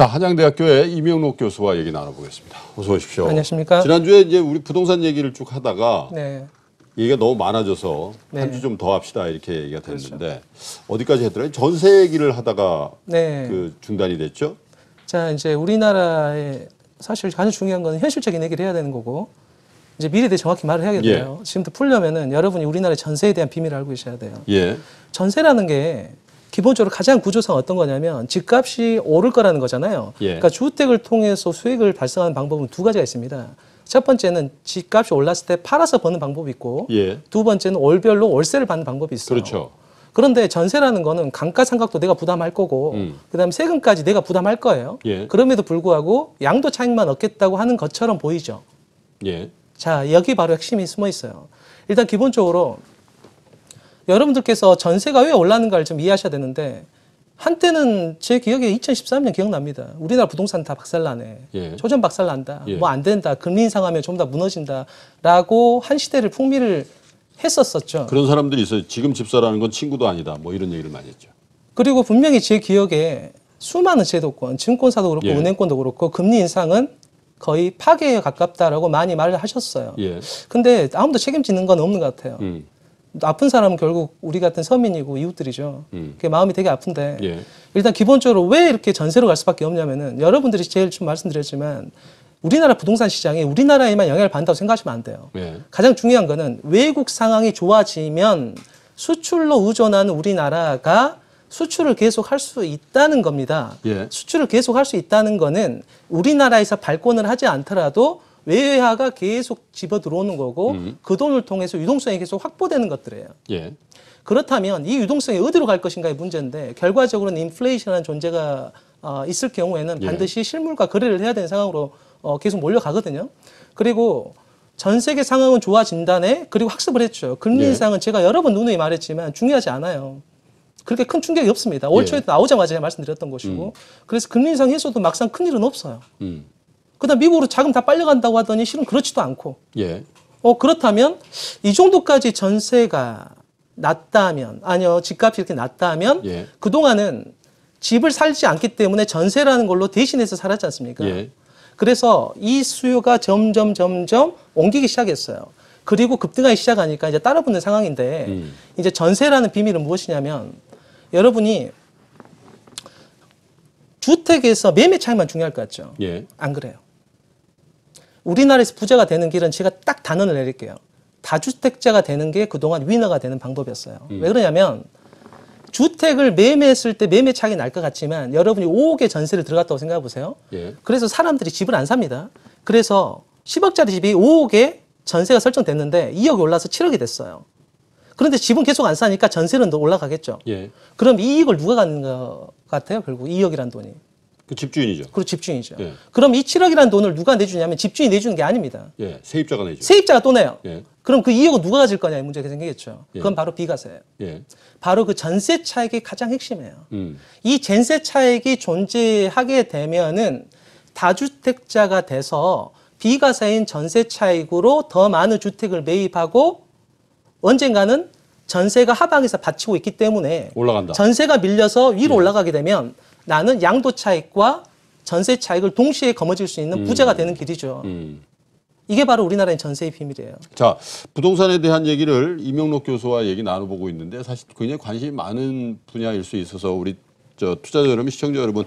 자, 한양대학교의 이명록 교수와 얘기 나눠보겠습니다. 어서 오십시오. 안녕하십니까. 지난주에 이제 우리 부동산 얘기를 쭉 하다가 네. 얘기가 너무 많아져서 네. 한주 좀 더 합시다 이렇게 얘기가 그렇죠. 됐는데 그렇죠. 어디까지 했더니 전세 얘기를 하다가 네. 그 중단이 됐죠. 자, 이제 우리나라의 사실 가장 중요한 건 현실적인 얘기를 해야 되는 거고 이제 미리 대 정확히 말을 해야겠네요. 예. 지금부터 풀려면은 여러분이 우리나라의 전세에 대한 비밀을 알고 계셔야 돼요. 예. 전세라는 게 기본적으로 가장 구조상 어떤 거냐면 집값이 오를 거라는 거잖아요. 예. 그러니까 주택을 통해서 수익을 발생하는 방법은 두 가지가 있습니다. 첫 번째는 집값이 올랐을 때 팔아서 버는 방법이 있고 예. 두 번째는 월별로 월세를 받는 방법이 있어요. 그렇죠. 그런데 전세라는 거는 감가상각도 내가 부담할 거고 음. 그다음에 세금까지 내가 부담할 거예요. 예. 그럼에도 불구하고 양도 차익만 얻겠다고 하는 것처럼 보이죠. 예. 자 여기 바로 핵심이 숨어 있어요. 일단 기본적으로 여러분들께서 전세가 왜 올라는가를 좀 이해하셔야 되는데 한때는 제 기억에 2013년 기억납니다. 우리나라 부동산 다 박살나네. 예. 초전 박살난다. 예. 뭐안 된다. 금리 인상하면 좀다 무너진다.라고 한 시대를 풍미를 했었었죠. 그런 사람들이 있어요. 지금 집사라는 건 친구도 아니다. 뭐 이런 얘기를 많이 했죠. 그리고 분명히 제 기억에 수많은 제도권, 증권사도 그렇고 예. 은행권도 그렇고 금리 인상은 거의 파괴에 가깝다라고 많이 말을 하셨어요. 예. 근데 아무도 책임지는 건 없는 것 같아요. 음. 아픈 사람은 결국 우리 같은 서민이고 이웃들이죠. 음. 그게 마음이 되게 아픈데 예. 일단 기본적으로 왜 이렇게 전세로 갈 수밖에 없냐면은 여러분들이 제일 좀 말씀드렸지만 우리나라 부동산 시장이 우리나라에만 영향을 받는다고 생각하시면 안 돼요. 예. 가장 중요한 거는 외국 상황이 좋아지면 수출로 의존하는 우리나라가 수출을 계속 할 수 있다는 겁니다. 예. 수출을 계속 할 수 있다는 거는 우리나라에서 발권을 하지 않더라도 외화가 계속 집어 들어오는 거고 음. 그 돈을 통해서 유동성이 계속 확보되는 것들이에요. 예. 그렇다면 이 유동성이 어디로 갈 것인가의 문제인데 결과적으로는 인플레이션이라는 존재가 어, 있을 경우에는 예. 반드시 실물과 거래를 해야 되는 상황으로 어, 계속 몰려가거든요. 그리고 전 세계 상황은 좋아진다네 그리고 학습을 했죠. 금리 예. 인상은 예. 제가 여러 번 누누이 말했지만 중요하지 않아요. 그렇게 큰 충격이 없습니다. 올 예. 초에 예. 나오자마자 말씀드렸던 것이고 음. 그래서 금리 인상 해서도 막상 큰 일은 없어요. 음. 그다음 미국으로 자금 다 빨려간다고 하더니 실은 그렇지도 않고. 예. 어 그렇다면 이 정도까지 전세가 낮다면 아니요 집값이 이렇게 낮다면 예. 그 동안은 집을 살지 않기 때문에 전세라는 걸로 대신해서 살았지 않습니까? 예. 그래서 이 수요가 점점 점점 옮기기 시작했어요. 그리고 급등하기 시작하니까 이제 따라붙는 상황인데 음. 이제 전세라는 비밀은 무엇이냐면 여러분이 주택에서 매매 차익만 중요할 것 같죠? 예. 안 그래요. 우리나라에서 부자가 되는 길은 제가 딱 단언을 내릴게요. 다주택자가 되는 게 그동안 위너가 되는 방법이었어요. 음. 왜 그러냐면 주택을 매매했을 때 매매 차익이 날 것 같지만 여러분이 5억의 전세를 들어갔다고 생각해 보세요. 예. 그래서 사람들이 집을 안 삽니다. 그래서 10억짜리 집이 5억에 전세가 설정됐는데 2억이 올라서 7억이 됐어요. 그런데 집은 계속 안 사니까 전세는 더 올라가겠죠. 예. 그럼 이익을 누가 갖는 것 같아요? 결국 2억이란 돈이. 그 집주인이죠. 그 집주인이죠. 예. 그럼 이 7억이라는 돈을 누가 내주냐면 집주인이 내주는 게 아닙니다. 예, 세입자가 내죠. 세입자가 또 내요. 예. 그럼 그 2억은 누가 가질 거냐 이 문제가 생기겠죠. 예. 그건 바로 비과세예요. 예. 바로 그 전세 차익이 가장 핵심이에요. 음. 이 전세 차익이 존재하게 되면은 다주택자가 돼서 비과세인 전세 차익으로 더 많은 주택을 매입하고 언젠가는 전세가 하방에서 받치고 있기 때문에 올라간다. 전세가 밀려서 위로 예. 올라가게 되면 나는 양도 차익과 전세 차익을 동시에 거머쥘 수 있는 음. 부재가 되는 길이죠. 음. 이게 바로 우리나라의 전세의 비밀이에요. 자, 부동산에 대한 얘기를 이명록 교수와 얘기 나눠보고 있는데 사실 굉장히 관심이 많은 분야일 수 있어서 우리 저 투자자 여러분, 시청자 여러분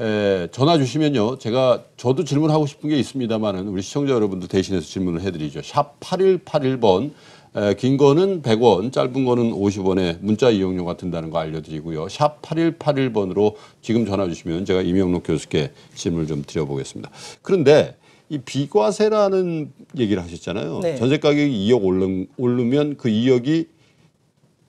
에, 전화 주시면요. 제가 저도 질문하고 싶은 게 있습니다만은 우리 시청자 여러분들 대신해서 질문을 해드리죠. 샵 8181번 에, 긴 거는 100원, 짧은 거는 50원에 문자 이용료가 든다는 거 알려드리고요. 샵 8181번으로 지금 전화 주시면 제가 이영록 교수께 질문을 좀 드려보겠습니다. 그런데 이 비과세라는 얘기를 하셨잖아요. 네. 전세 가격이 2억 오른, 오르면 그 2억이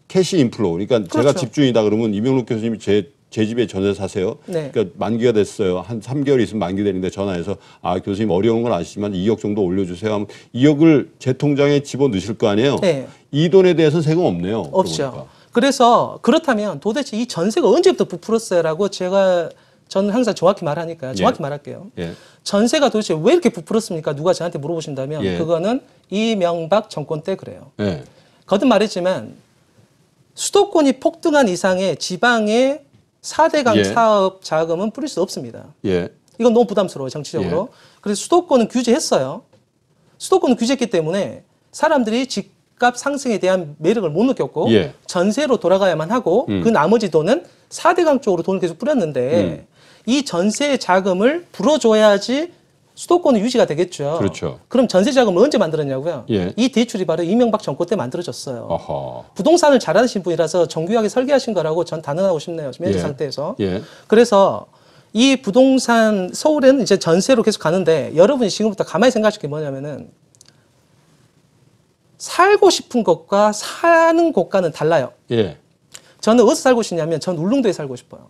캐시 인플로 그러니까 그렇죠. 제가 집주인이다 그러면 이영록 교수님이 제제 집에 전세 사세요. 네. 그러니까 만기가 됐어요. 한 3개월 있으면 만기 되는데 전화해서 아 교수님 어려운 건 아시지만 2억 정도 올려주세요 하면 2억을 제 통장에 집어 넣으실 거 아니에요. 네. 이 돈에 대해서는 세금 없네요. 없죠. 그래서 그렇다면 도대체 이 전세가 언제부터 부풀었어요라고 제가 저는 항상 정확히 말하니까요. 예. 정확히 예. 말할게요. 예. 전세가 도대체 왜 이렇게 부풀었습니까? 누가 저한테 물어보신다면 예. 그거는 이명박 정권 때 그래요. 예. 거듭 말했지만 수도권이 폭등한 이상의 지방의 4대강 예. 사업 자금은 뿌릴 수 없습니다. 예. 이건 너무 부담스러워요, 정치적으로. 예. 그래서 수도권은 규제했어요. 수도권은 규제했기 때문에 사람들이 집값 상승에 대한 매력을 못 느꼈고 예. 전세로 돌아가야만 하고 음. 그 나머지 돈은 4대강 쪽으로 돈을 계속 뿌렸는데 음. 이 전세 자금을 불어줘야지 수도권은 유지가 되겠죠. 그렇죠. 그럼 전세 자금을 언제 만들었냐고요? 예. 이 대출이 바로 이명박 정권 때 만들어졌어요. 어허. 부동산을 잘하신 분이라서 정교하게 설계하신 거라고 전 단언하고 싶네요. 지금 현재 예. 상태에서. 예. 그래서 이 부동산 서울에는 이제 전세로 계속 가는데 여러분이 지금부터 가만히 생각하실 게 뭐냐면은 살고 싶은 것과 사는 곳과는 달라요. 예. 저는 어디서 살고 싶냐면 전 울릉도에 살고 싶어요.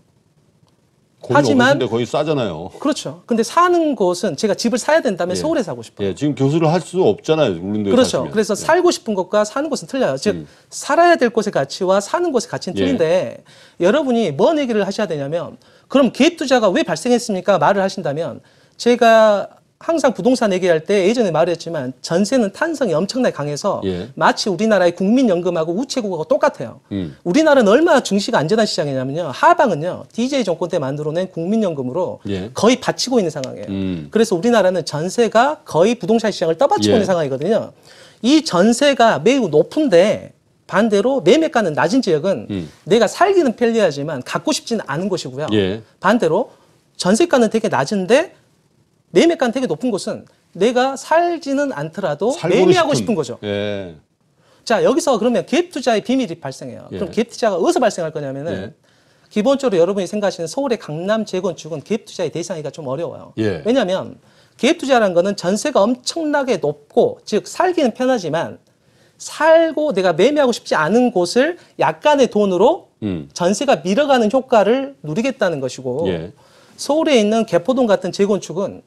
하지만 거의 싸잖아요. 그렇죠. 근데 사는 곳은 제가 집을 사야 된다면 예. 서울에 사고 싶어요. 예, 지금 교수를 할 수 없잖아요. 울릉도에 그렇죠. 사시면. 그래서 예. 살고 싶은 것과 사는 곳은 틀려요. 즉 음. 살아야 될 곳의 가치와 사는 곳의 가치는 예. 틀린데 여러분이 뭔 얘기를 하셔야 되냐면 그럼 개입 투자가 왜 발생했습니까? 말을 하신다면 제가 항상 부동산 얘기할 때 예전에 말했지만 전세는 탄성이 엄청나게 강해서 예. 마치 우리나라의 국민연금하고 우체국하고 똑같아요. 음. 우리나라는 얼마나 증시가 안전한 시장이냐면요. 하방은요. DJ 정권 때 만들어낸 국민연금으로 예. 거의 받치고 있는 상황이에요. 음. 그래서 우리나라는 전세가 거의 부동산 시장을 떠받치고 예. 있는 상황이거든요. 이 전세가 매우 높은데 반대로 매매가는 낮은 지역은 음. 내가 살기는 편리하지만 갖고 싶지는 않은 곳이고요. 예. 반대로 전세가는 되게 낮은데 매매가는 되게 높은 곳은 내가 살지는 않더라도 매매하고 싶은, 싶은 거죠. 예. 자 여기서 그러면 갭 투자의 비밀이 발생해요. 예. 그럼 갭 투자가 어디서 발생할 거냐면은 예. 기본적으로 여러분이 생각하시는 서울의 강남 재건축은 갭 투자의 대상이가 좀 어려워요. 예. 왜냐하면 갭 투자라는 거는 전세가 엄청나게 높고 즉 살기는 편하지만 살고 내가 매매하고 싶지 않은 곳을 약간의 돈으로 음. 전세가 밀어가는 효과를 누리겠다는 것이고 예. 서울에 있는 개포동 같은 재건축은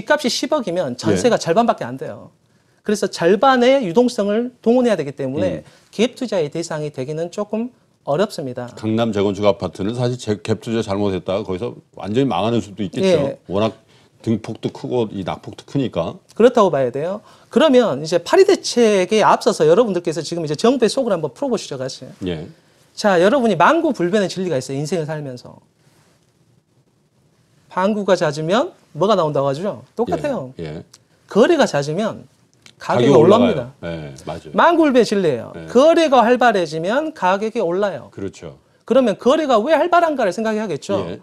집값이 10억이면 전세가 예. 절반밖에 안 돼요. 그래서 절반의 유동성을 동원해야 되기 때문에 음. 갭 투자의 대상이 되기는 조금 어렵습니다. 강남 재건축 아파트는 사실 갭 투자 잘못했다가 거기서 완전히 망하는 수도 있겠죠. 예. 워낙 등폭도 크고 이 낙폭도 크니까 그렇다고 봐야 돼요. 그러면 이제 파리 대책에 앞서서 여러분들께서 지금 이제 정부의 속을 한번 풀어보시죠, 같이. 예. 자, 여러분이 망고 불변의 진리가 있어요. 인생을 살면서. 항구가 잦으면 뭐가 나온다고 하죠? 똑같아요. 예, 예. 거래가 잦으면 가격이, 가격올라옵니다 예, 맞아요. 만골배 실리예요 예. 거래가 활발해지면 가격이 올라요. 그렇죠. 그러면 거래가 왜 활발한가를 생각해야겠죠. 예.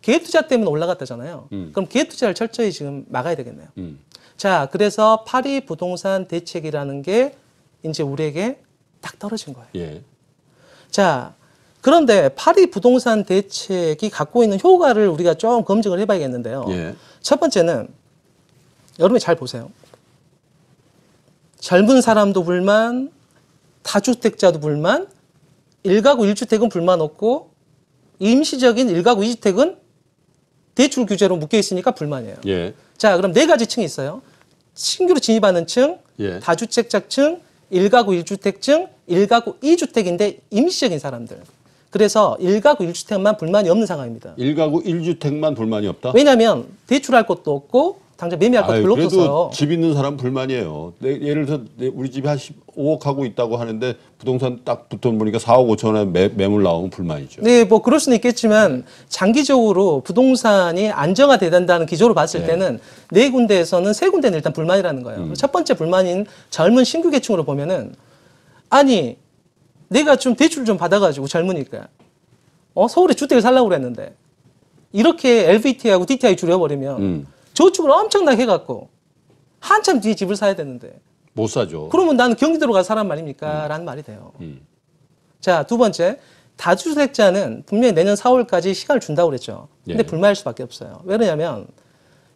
개투자 때문에 올라갔다잖아요. 음. 그럼 개투자를 철저히 지금 막아야 되겠네요. 음. 자, 그래서 파리 부동산 대책이라는 게 이제 우리에게 딱 떨어진 거예요. 예. 자, 그런데 파리 부동산 대책이 갖고 있는 효과를 우리가 좀 검증을 해봐야겠는데요. 예. 첫 번째는 여러분이 잘 보세요. 젊은 사람도 불만, 다주택자도 불만, 일가구 일주택은 불만 없고 임시적인 일가구 이주택은 대출 규제로 묶여 있으니까 불만이에요. 예. 자, 그럼 네 가지 층이 있어요. 신규로 진입하는 층, 예. 다주택자층, 일가구 일주택층, 일가구 이주택인데 임시적인 사람들. 그래서 1가구 1주택만 불만이 없는 상황입니다. 1가구 1주택만 불만이 없다? 왜냐하면 대출할 것도 없고 당장 매매할 것도 아유, 별로 그래도 없어서요. 집 있는 사람 불만이에요. 내, 예를 들어 우리 집이 한 15억 하고 있다고 하는데 부동산 딱 붙어 보니까 4억 5천 원에 매, 매물 나오면 불만이죠. 네, 뭐 그럴 수는 있겠지만 장기적으로 부동산이 안정화된다는 기조로 봤을 네. 때는 네 군데에서는 세 군데는 일단 불만이라는 거예요. 음. 첫 번째 불만인 젊은 신규 계층으로 보면은 아니 내가 좀 대출 좀 받아가지고 젊으니까 어 서울에 주택을 살라고 그랬는데 이렇게 LVT하고 DTI 줄여버리면 음. 저축을 엄청나게 해갖고 한참 뒤에 집을 사야 되는데 못 사죠. 그러면 나는 경기도로 갈 사람 말입니까? 음. 라는 말이 돼요. 음. 자, 두 번째. 다주택자는 분명히 내년 4월까지 시간을 준다고 그랬죠. 근데 예. 불만일 수밖에 없어요. 왜냐면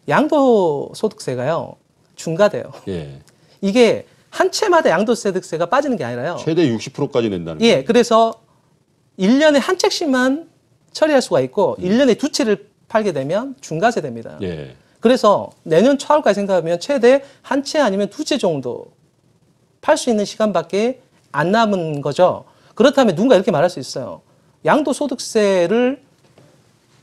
양도소득세가요. 중과돼요. 예. 이게 한 채마다 양도세득세가 빠지는 게 아니라요. 최대 60%까지 낸다는 예, 그래서 1년에 한 채씩만 처리할 수가 있고 음. 1년에 두 채를 팔게 되면 중과세 됩니다. 예. 그래서 내년 초하까지 생각하면 최대 한 채 아니면 두 채 정도 팔 수 있는 시간밖에 안 남은 거죠. 그렇다면 누군가 이렇게 말할 수 있어요. 양도소득세를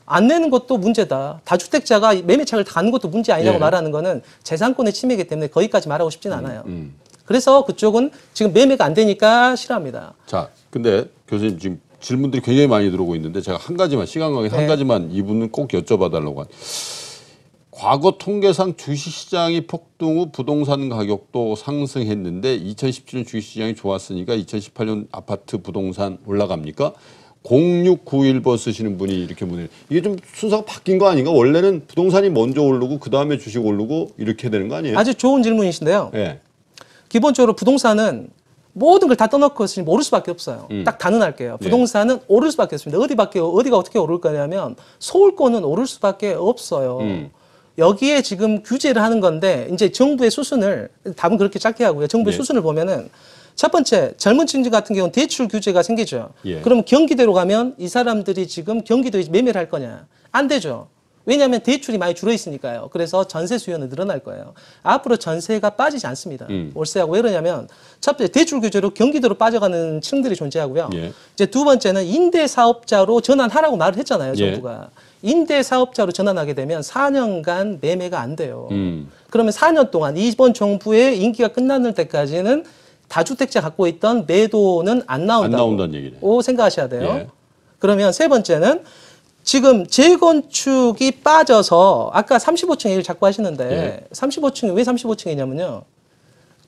안 내는 것도 문제다. 다주택자가 매매차익을 다는 것도 문제 아니라고 예. 말하는 거는 재산권의 침해이기 때문에 거기까지 말하고 싶진 음, 않아요. 음. 그래서 그쪽은 지금 매매가 안 되니까 싫어합니다. 자, 근데 교수님 지금 질문들이 굉장히 많이 들어오고 있는데 제가 한 가지만 시간 관계 네. 한 가지만 이분은 꼭 여쭤봐달라고 한. 과거 통계상 주식시장이 폭등 후 부동산 가격도 상승했는데 2017년 주식시장이 좋았으니까 2018년 아파트 부동산 올라갑니까? 0691번 쓰시는 분이 이렇게 문의 이게 좀 순서가 바뀐 거 아닌가? 원래는 부동산이 먼저 오르고 그 다음에 주식 오르고 이렇게 되는 거 아니에요? 아주 좋은 질문이신데요. 네. 기본적으로 부동산은 모든 걸 다 떠놓고 있으니 모를 수밖에 없어요. 음. 딱 단언할게요. 예. 부동산은 네. 오를 수밖에 없습니다. 어디밖에 어디가 어떻게 오를 거냐면 서울권은 오를 수밖에 없어요. 음. 여기에 지금 규제를 하는 건데 이제 정부의 수순을 답은 그렇게 짧게 하고요. 정부의 네. 수순을 보면은 첫 번째 젊은 층들 같은 경우는 대출 규제가 생기죠. 예. 그럼 경기대로 가면 이 사람들이 지금 경기도에 매매를 할 거냐? 안 되죠. 왜냐하면 대출이 많이 줄어 있으니까요. 그래서 전세 수요는 늘어날 거예요. 앞으로 전세가 빠지지 않습니다. 음. 월세하고 왜 그러냐면 첫 번째 대출 규제로 경기도로 빠져가는 층들이 존재하고요. 예. 이제 두 번째는 임대 사업자로 전환하라고 말을 했잖아요. 예. 정부가 예. 임대 사업자로 전환하게 되면 4년간 매매가 안 돼요. 음. 그러면 4년 동안 이번 정부의 임기가 끝나는 때까지는 다주택자 갖고 있던 매도는 안 나온다고 안 생각하셔야 돼요. 예. 그러면 세 번째는 지금 재건축이 빠져서 아까 35층 얘기를 자꾸 하시는데 예. 35층이 왜 35층이냐면요.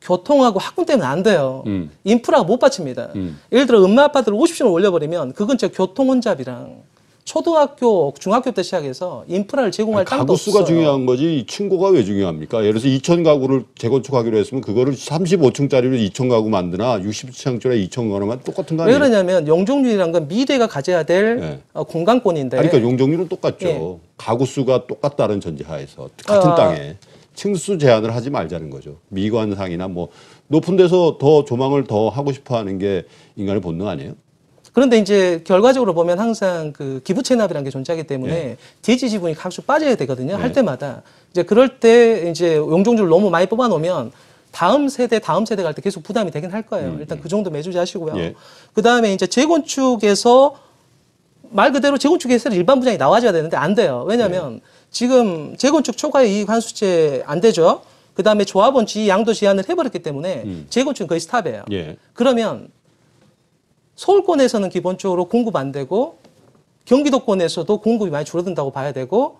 교통하고 학군 때문에 안 돼요. 음. 인프라가 못 받칩니다. 음. 예를 들어 음마 아파트를 50층을 올려버리면 그 근처 교통 혼잡이랑 초등학교, 중학교 때 시작해서 인프라를 제공할 아니, 땅도 가구 수가 없어요. 중요한 거지 층고가 왜 중요합니까? 예를 들어서 2천 가구를 재건축하기로 했으면 그거를 35층짜리로 2천 가구 만드나 60층짜리 2천 가구만 똑같은 거 아니에요? 왜 그러냐면 용적률이란 건 미래가 가져야 될 네. 어, 공간권인데. 그러니까 용적률은 똑같죠. 네. 예. 가구 수가 똑같다는 전제하에서 같은 아, 땅에 층수 제한을 하지 말자는 거죠. 미관상이나 뭐 높은 데서 더 조망을 더 하고 싶어 하는 게 인간의 본능 아니에요? 그런데 이제 결과적으로 보면 항상 그 기부 체납이라는 게 존재하기 때문에 예. DH 지분이 각주 빠져야 되거든요. 할 예. 때마다 이제 그럴 때 이제 용종주를 너무 많이 뽑아 놓으면 다음 세대, 다음 세대 갈 때 계속 부담이 되긴 할 거예요. 음, 음. 일단 음. 그 정도 매주지 하시고요. 예. 그 다음에 이제 재건축에서 말 그대로 재건축에서 일반 분양이 나와줘야 되는데 안 돼요. 왜냐하면 예. 지금 재건축 초과 이익 환수제 안 되죠. 그 다음에 조합원 지위 양도 제한을 해버렸기 때문에 음. 재건축은 거의 스탑이에요. 예. 그러면 서울권에서는 기본적으로 공급 안 되고 경기도권에서도 공급이 많이 줄어든다고 봐야 되고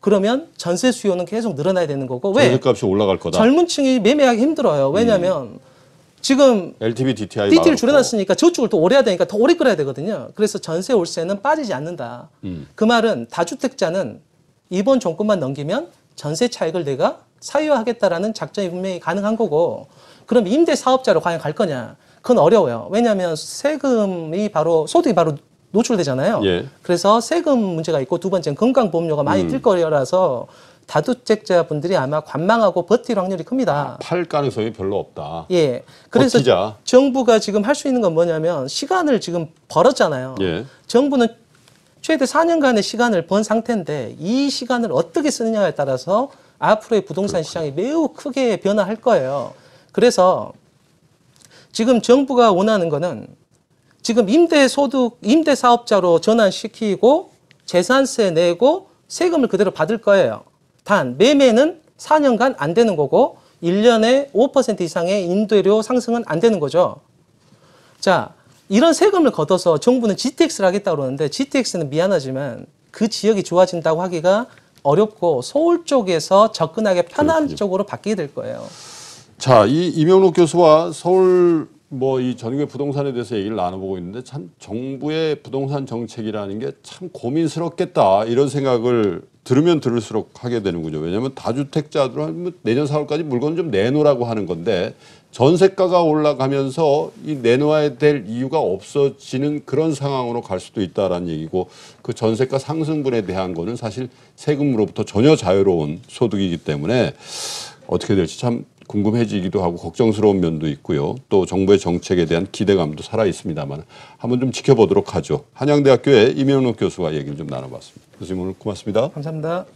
그러면 전세 수요는 계속 늘어나야 되는 거고 왜 전세값이 올라갈 거다. 젊은 층이 매매하기 힘들어요. 왜냐하면 음. 지금 LTV DTI DT를 줄여놨으니까 저축을 또 오래 해야 되니까 더 오래 끌어야 되거든요. 그래서 전세 올세는 빠지지 않는다. 음. 그 말은 다주택자는 이번 정권만 넘기면 전세 차익을 내가 사유화하겠다라는 작전이 분명히 가능한 거고 그럼 임대 사업자로 과연 갈 거냐? 그건 어려워요. 왜냐하면 세금이 바로 소득이 바로 노출되잖아요. 예. 그래서 세금 문제가 있고 두 번째는 건강보험료가 많이 뛸 음. 거라서 다주택자분들이 아마 관망하고 버틸 확률이 큽니다. 아, 팔 가능성이 별로 없다. 예. 그래서 버티자. 정부가 지금 할 수 있는 건 뭐냐면 시간을 지금 벌었잖아요. 예. 정부는 최대 4년간의 시간을 번 상태인데 이 시간을 어떻게 쓰느냐에 따라서 앞으로의 부동산 시장이 매우 크게 변화할 거예요. 그래서 지금 정부가 원하는 거는 지금 임대 소득, 임대 사업자로 전환시키고 재산세 내고 세금을 그대로 받을 거예요. 단, 매매는 4년간 안 되는 거고 1년에 5% 이상의 임대료 상승은 안 되는 거죠. 자, 이런 세금을 걷어서 정부는 GTX를 하겠다고 그러는데 GTX는 미안하지만 그 지역이 좋아진다고 하기가 어렵고 서울 쪽에서 접근하기 편한 그렇군요. 쪽으로 바뀌게 될 거예요. 자, 이 이명록 교수와 서울 뭐 이 전국의 부동산에 대해서 얘기를 나눠보고 있는데 참 정부의 부동산 정책이라는 게 참 고민스럽겠다 이런 생각을 들으면 들을수록 하게 되는군요. 왜냐하면 다주택자들은 뭐 내년 4월까지 물건 좀 내놓으라고 하는 건데 전세가가 올라가면서 이 내놓아야 될 이유가 없어지는 그런 상황으로 갈 수도 있다라는 얘기고 그 전세가 상승분에 대한 거는 사실 세금으로부터 전혀 자유로운 소득이기 때문에 어떻게 될지 참 궁금해지기도 하고 걱정스러운 면도 있고요. 또 정부의 정책에 대한 기대감도 살아 있습니다만 한번 좀 지켜보도록 하죠. 한양대학교의 임현욱 교수와 얘기를 좀 나눠봤습니다. 교수님 오늘 고맙습니다. 감사합니다.